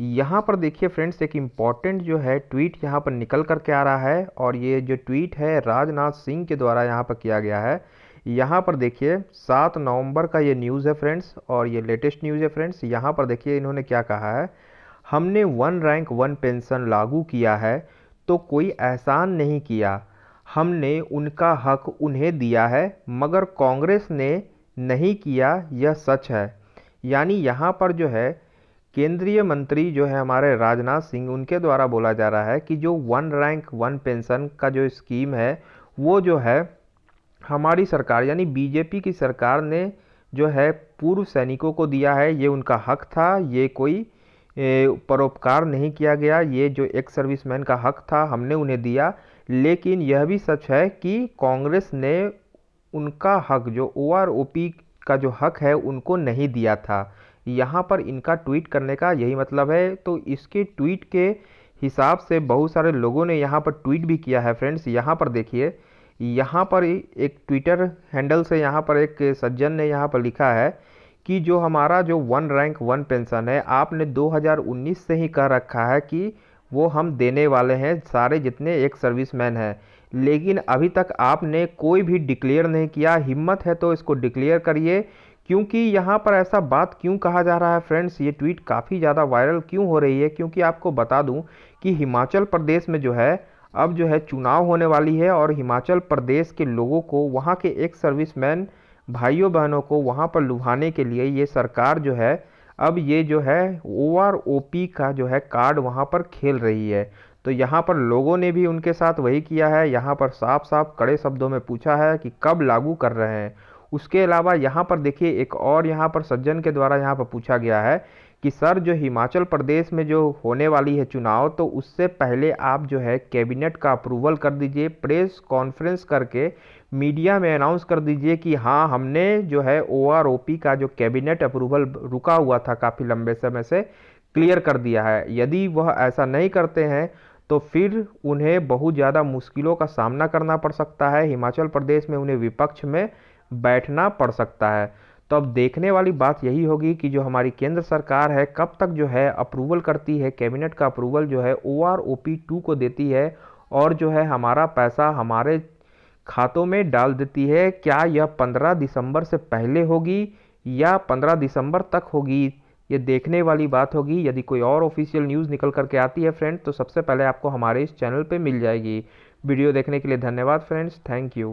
यहाँ पर देखिए फ्रेंड्स एक इम्पॉर्टेंट जो है ट्वीट यहाँ पर निकल कर के आ रहा है और ये जो ट्वीट है राजनाथ सिंह के द्वारा यहाँ पर किया गया है यहाँ पर देखिए सात नवंबर का ये न्यूज़ है फ्रेंड्स और ये लेटेस्ट न्यूज़ है फ्रेंड्स यहाँ पर देखिए इन्होंने क्या कहा है हमने वन रैंक वन पेंशन लागू किया है तो कोई एहसान नहीं किया हमने उनका हक उन्हें दिया है मगर कांग्रेस ने नहीं किया यह सच है यानी यहाँ पर जो है केंद्रीय मंत्री जो है हमारे राजनाथ सिंह उनके द्वारा बोला जा रहा है कि जो वन रैंक वन पेंशन का जो स्कीम है वो जो है हमारी सरकार यानी बीजेपी की सरकार ने जो है पूर्व सैनिकों को दिया है ये उनका हक था ये कोई परोपकार नहीं किया गया ये जो एक सर्विसमैन का हक था हमने उन्हें दिया लेकिन यह भी सच है कि कांग्रेस ने उनका हक जो ओ का जो हक है उनको नहीं दिया था यहाँ पर इनका ट्वीट करने का यही मतलब है तो इसके ट्वीट के हिसाब से बहुत सारे लोगों ने यहाँ पर ट्वीट भी किया है फ्रेंड्स यहाँ पर देखिए यहाँ पर एक ट्विटर हैंडल से यहाँ पर एक सज्जन ने यहाँ पर लिखा है कि जो हमारा जो वन रैंक वन पेंशन है आपने 2019 से ही कह रखा है कि वो हम देने वाले हैं सारे जितने एक सर्विसमैन हैं लेकिन अभी तक आपने कोई भी डिक्लेयर नहीं किया हिम्मत है तो इसको डिक्लेयर करिए क्योंकि यहाँ पर ऐसा बात क्यों कहा जा रहा है फ्रेंड्स ये ट्वीट काफ़ी ज़्यादा वायरल क्यों हो रही है क्योंकि आपको बता दूं कि हिमाचल प्रदेश में जो है अब जो है चुनाव होने वाली है और हिमाचल प्रदेश के लोगों को वहाँ के एक सर्विसमैन भाइयों बहनों को वहाँ पर लुभाने के लिए ये सरकार जो है अब ये जो है ओ आर ओ पी का जो है कार्ड वहाँ पर खेल रही है तो यहाँ पर लोगों ने भी उनके साथ वही किया है यहाँ पर साफ साफ कड़े शब्दों में पूछा है कि कब लागू कर रहे हैं उसके अलावा यहाँ पर देखिए एक और यहाँ पर सज्जन के द्वारा यहाँ पर पूछा गया है कि सर जो हिमाचल प्रदेश में जो होने वाली है चुनाव तो उससे पहले आप जो है कैबिनेट का अप्रूवल कर दीजिए प्रेस कॉन्फ्रेंस करके मीडिया में अनाउंस कर दीजिए कि हाँ हमने जो है ओ का जो कैबिनेट अप्रूवल रुका हुआ था काफ़ी लंबे समय से क्लियर कर दिया है यदि वह ऐसा नहीं करते हैं तो फिर उन्हें बहुत ज़्यादा मुश्किलों का सामना करना पड़ सकता है हिमाचल प्रदेश में उन्हें विपक्ष में बैठना पड़ सकता है तो अब देखने वाली बात यही होगी कि जो हमारी केंद्र सरकार है कब तक जो है अप्रूवल करती है कैबिनेट का अप्रूवल जो है O R O P two को देती है और जो है हमारा पैसा हमारे खातों में डाल देती है क्या यह पंद्रह दिसंबर से पहले होगी या पंद्रह दिसंबर तक होगी ये देखने वाली बात होगी यदि कोई और ऑफिशियल न्यूज़ निकल करके आती है फ्रेंड तो सबसे पहले आपको हमारे इस चैनल पे मिल जाएगी वीडियो देखने के लिए धन्यवाद फ्रेंड्स थैंक यू